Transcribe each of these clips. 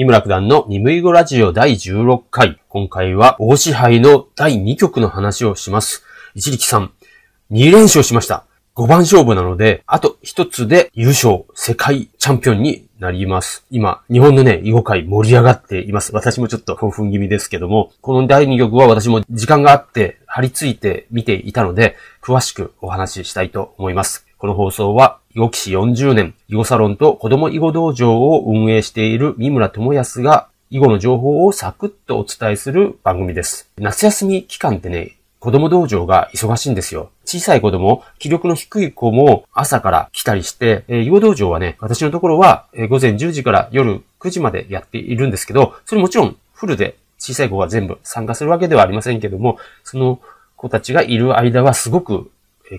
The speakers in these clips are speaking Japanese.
井村九段の二ムイラジオ第16回。今回は、大支配の第2局の話をします。一力さん、2連勝しました。5番勝負なので、あと1つで優勝、世界チャンピオンになります。今、日本のね、囲碁界盛り上がっています。私もちょっと興奮気味ですけども、この第2局は私も時間があって、張り付いて見ていたので、詳しくお話ししたいと思います。この放送は、囲碁騎士40年、囲碁サロンと子供囲碁道場を運営している三村智康が、囲碁の情報をサクッとお伝えする番組です。夏休み期間ってね、子供道場が忙しいんですよ。小さい子供、気力の低い子も朝から来たりして、えー、囲碁道場はね、私のところは、えー、午前10時から夜9時までやっているんですけど、それもちろんフルで小さい子が全部参加するわけではありませんけども、その子たちがいる間はすごく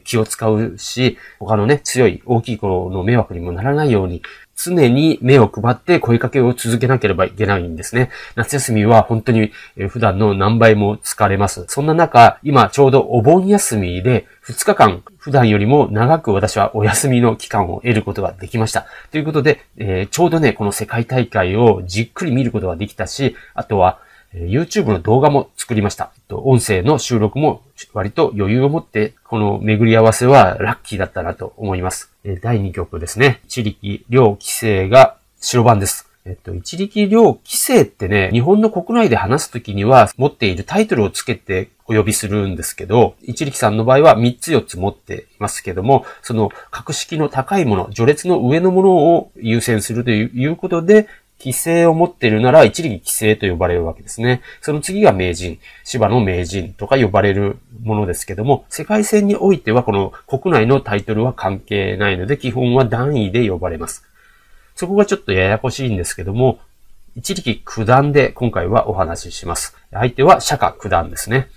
気を使うし、他のね、強い大きい子の迷惑にもならないように、常に目を配って声かけを続けなければいけないんですね。夏休みは本当に普段の何倍も疲れます。そんな中、今ちょうどお盆休みで2日間、普段よりも長く私はお休みの期間を得ることができました。ということで、えー、ちょうどね、この世界大会をじっくり見ることができたし、あとは YouTube の動画も作りました。音声の収録も割と余裕を持って、この巡り合わせはラッキーだったなと思います。第2曲ですね。一力両規制が白番です。えっと、一力両規制ってね、日本の国内で話すときには持っているタイトルをつけてお呼びするんですけど、一力さんの場合は3つ4つ持っていますけども、その格式の高いもの、序列の上のものを優先するということで、規制を持っているなら一力規制と呼ばれるわけですね。その次が名人、芝の名人とか呼ばれるものですけども、世界戦においてはこの国内のタイトルは関係ないので、基本は段位で呼ばれます。そこがちょっとややこしいんですけども、一力九段で今回はお話しします。相手は釈迦九段ですね。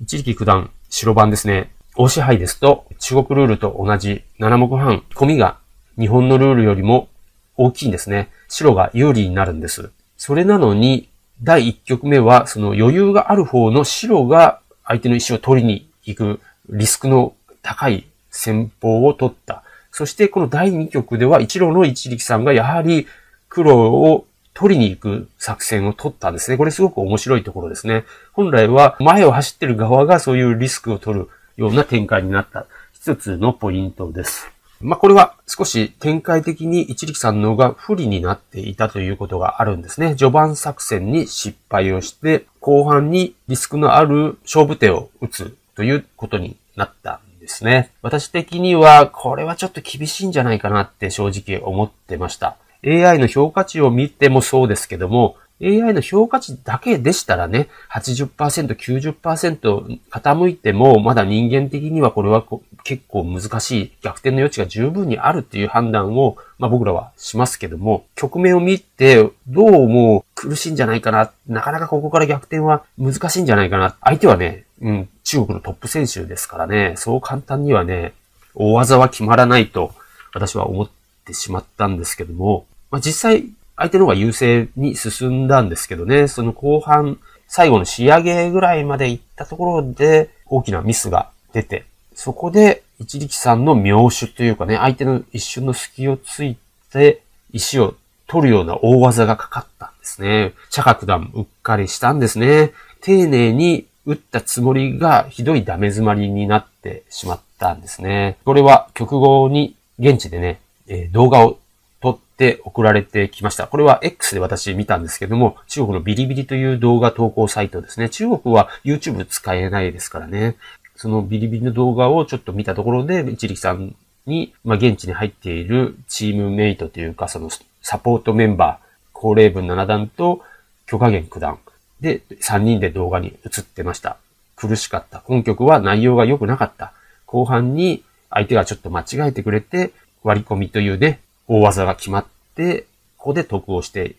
一力九段、白番ですね。大支配ですと、中国ルールと同じ7目半、込みが日本のルールよりも大きいんですね。白が有利になるんです。それなのに、第1局目は、その余裕がある方の白が相手の石を取りに行くリスクの高い戦法を取った。そしてこの第2局では一路の一力さんがやはり黒を取りに行く作戦を取ったんですね。これすごく面白いところですね。本来は前を走ってる側がそういうリスクを取るような展開になった一つのポイントです。まあ、これは少し展開的に一力さんの方が不利になっていたということがあるんですね。序盤作戦に失敗をして、後半にリスクのある勝負手を打つということになったんですね。私的には、これはちょっと厳しいんじゃないかなって正直思ってました。AI の評価値を見てもそうですけども、AI の評価値だけでしたらね、80%、90%傾いても、まだ人間的にはこれは結構難しい、逆転の余地が十分にあるっていう判断を、まあ僕らはしますけども、局面を見て、どうも苦しいんじゃないかな、なかなかここから逆転は難しいんじゃないかな、相手はね、うん、中国のトップ選手ですからね、そう簡単にはね、大技は決まらないと、私は思ってしまったんですけども、まあ実際、相手の方が優勢に進んだんですけどね、その後半、最後の仕上げぐらいまで行ったところで、大きなミスが出て、そこで、一力さんの妙手というかね、相手の一瞬の隙をついて、石を取るような大技がかかったんですね。茶角段うっかりしたんですね。丁寧に打ったつもりがひどいダメ詰まりになってしまったんですね。これは曲後に現地でね、え動画を撮って送られてきました。これは X で私見たんですけども、中国のビリビリという動画投稿サイトですね。中国は YouTube 使えないですからね。そのビリビリの動画をちょっと見たところで、一力さんに、まあ、現地に入っているチームメイトというか、そのサポートメンバー、高齢文7段と許可源9段で3人で動画に映ってました。苦しかった。本曲は内容が良くなかった。後半に相手がちょっと間違えてくれて、割り込みというね、大技が決まって、ここで得をして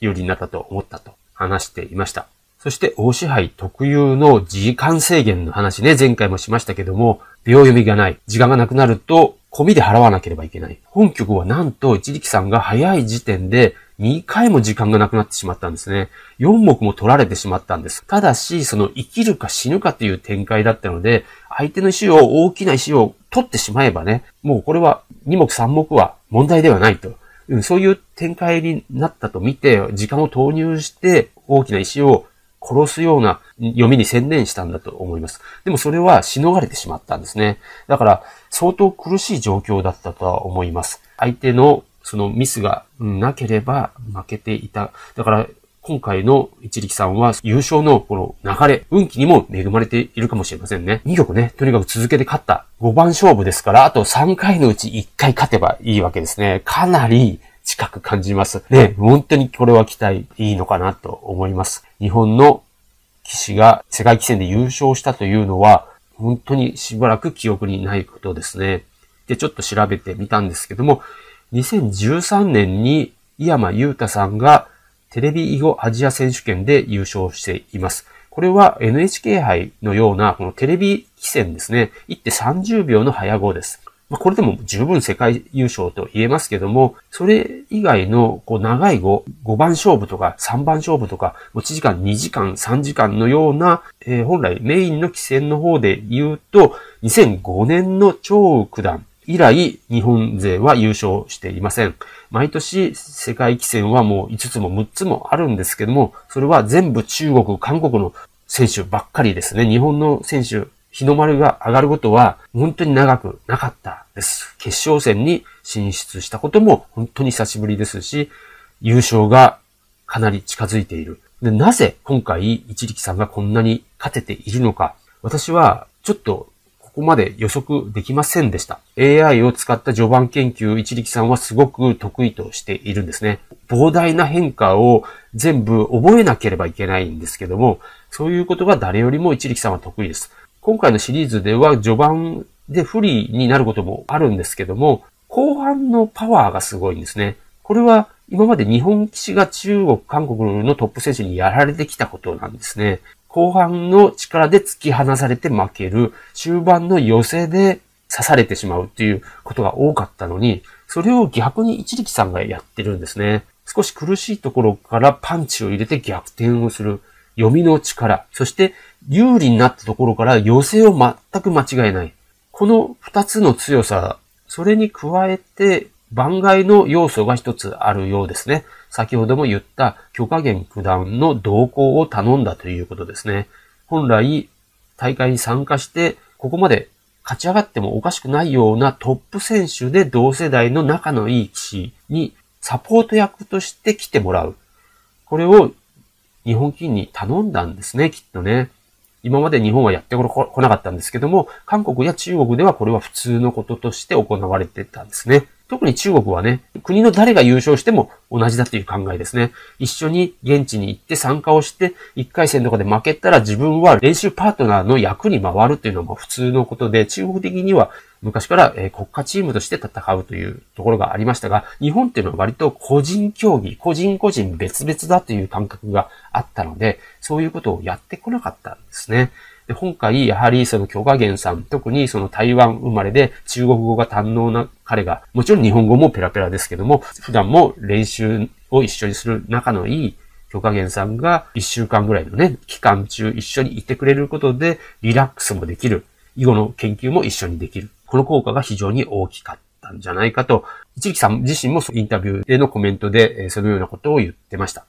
有利になったと思ったと話していました。そして、大支配特有の時間制限の話ね、前回もしましたけども、秒読みがない、時間がなくなると、込みで払わなければいけない。本局はなんと、一力さんが早い時点で、2回も時間がなくなってしまったんですね。4目も取られてしまったんです。ただし、その生きるか死ぬかという展開だったので、相手の石を、大きな石を取ってしまえばね、もうこれは2目3目は問題ではないと。うん、そういう展開になったと見て、時間を投入して、大きな石を殺すような読みに専念したんだと思います。でもそれはしのがれてしまったんですね。だから、相当苦しい状況だったとは思います。相手のそのミスがなければ負けていた。だから、今回の一力さんは優勝のこの流れ、運気にも恵まれているかもしれませんね。2曲ね、とにかく続けて勝った。5番勝負ですから、あと3回のうち1回勝てばいいわけですね。かなり近く感じます。ね、本当にこれは期待いいのかなと思います。日本の騎士が世界棋戦で優勝したというのは、本当にしばらく記憶にないことですね。で、ちょっと調べてみたんですけども、2013年に井山裕太さんがテレビ囲碁アジア選手権で優勝しています。これは NHK 杯のようなこのテレビ棋戦ですね。1手30秒の早碁です。まあ、これでも十分世界優勝と言えますけども、それ以外のこう長い碁、5番勝負とか3番勝負とか、持ち時間2時間、3時間のような、えー、本来メインの棋戦の方で言うと、2005年の超九段以来日本勢は優勝していません。毎年世界棋戦はもう5つも6つもあるんですけども、それは全部中国、韓国の選手ばっかりですね。日本の選手、日の丸が上がることは本当に長くなかったです。決勝戦に進出したことも本当に久しぶりですし、優勝がかなり近づいている。で、なぜ今回一力さんがこんなに勝てているのか。私はちょっとこまで予測できませんでした。AI を使った序盤研究、一力さんはすごく得意としているんですね。膨大な変化を全部覚えなければいけないんですけども、そういうことが誰よりも一力さんは得意です。今回のシリーズでは序盤で不利になることもあるんですけども、後半のパワーがすごいんですね。これは今まで日本騎士が中国、韓国のトップ選手にやられてきたことなんですね。後半の力で突き放されて負ける、終盤の寄せで刺されてしまうっていうことが多かったのに、それを逆に一力さんがやってるんですね。少し苦しいところからパンチを入れて逆転をする。読みの力。そして有利になったところから寄せを全く間違えない。この二つの強さ、それに加えて番外の要素が一つあるようですね。先ほども言った許可源九段の同行を頼んだということですね。本来、大会に参加して、ここまで勝ち上がってもおかしくないようなトップ選手で同世代の仲のいい棋士にサポート役として来てもらう。これを日本金に頼んだんですね、きっとね。今まで日本はやってこなかったんですけども、韓国や中国ではこれは普通のこととして行われてたんですね。特に中国はね、国の誰が優勝しても同じだという考えですね。一緒に現地に行って参加をして、1回戦とかで負けたら自分は練習パートナーの役に回るというのも普通のことで、中国的には昔から国家チームとして戦うというところがありましたが、日本っていうのは割と個人競技、個人個人別々だという感覚があったので、そういうことをやってこなかったんですね。で今回、やはりその許可源さん、特にその台湾生まれで中国語が堪能な彼が、もちろん日本語もペラペラですけども、普段も練習を一緒にする仲のいい許可源さんが1週間ぐらいのね、期間中一緒にいてくれることで、リラックスもできる。囲碁の研究も一緒にできる。この効果が非常に大きかったんじゃないかと、一力さん自身もインタビューでのコメントで、そのようなことを言ってました。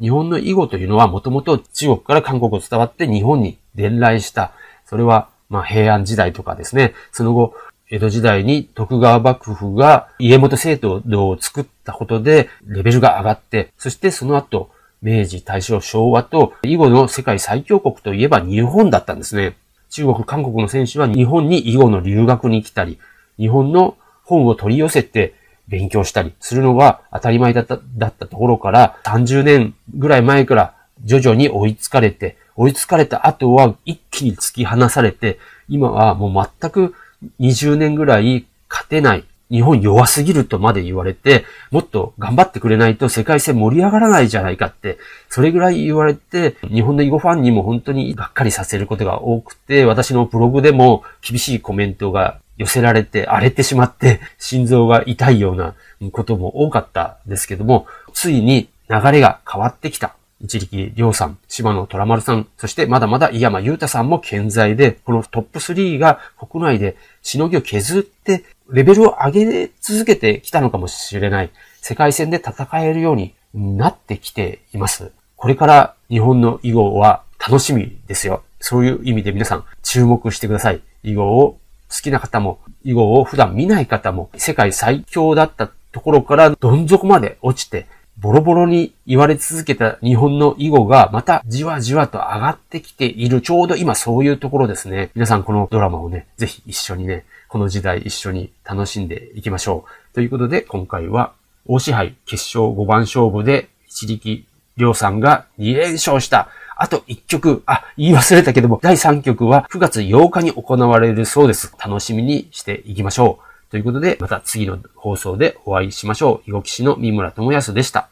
日本の囲碁というのはもともと中国から韓国を伝わって日本に伝来した。それは、まあ平安時代とかですね。その後、江戸時代に徳川幕府が家元制度を作ったことでレベルが上がって、そしてその後、明治、大正、昭和と、囲碁の世界最強国といえば日本だったんですね。中国、韓国の選手は日本に囲碁の留学に来たり、日本の本を取り寄せて勉強したりするのが当たり前だった、だったところから、30年ぐらい前から徐々に追いつかれて、追いつかれた後は一気に突き放されて、今はもう全く20年ぐらい勝てない。日本弱すぎるとまで言われて、もっと頑張ってくれないと世界戦盛り上がらないじゃないかって、それぐらい言われて、日本の囲碁ファンにも本当にがっかりさせることが多くて、私のブログでも厳しいコメントが寄せられて荒れてしまって心臓が痛いようなことも多かったですけども、ついに流れが変わってきた。一力亮さん、島野虎丸さん、そしてまだまだ井山裕太さんも健在で、このトップ3が国内でしのぎを削って、レベルを上げ続けてきたのかもしれない。世界戦で戦えるようになってきています。これから日本の囲碁は楽しみですよ。そういう意味で皆さん注目してください。囲碁を好きな方も、囲碁を普段見ない方も、世界最強だったところからどん底まで落ちて、ボロボロに言われ続けた日本の囲碁がまたじわじわと上がってきている。ちょうど今そういうところですね。皆さんこのドラマをね、ぜひ一緒にね、この時代一緒に楽しんでいきましょう。ということで今回は大支配決勝5番勝負で一力亮さんが2連勝したあと1曲、あ、言い忘れたけども、第3曲は9月8日に行われるそうです。楽しみにしていきましょう。ということで、また次の放送でお会いしましょう。囲碁棋士の三村智康でした。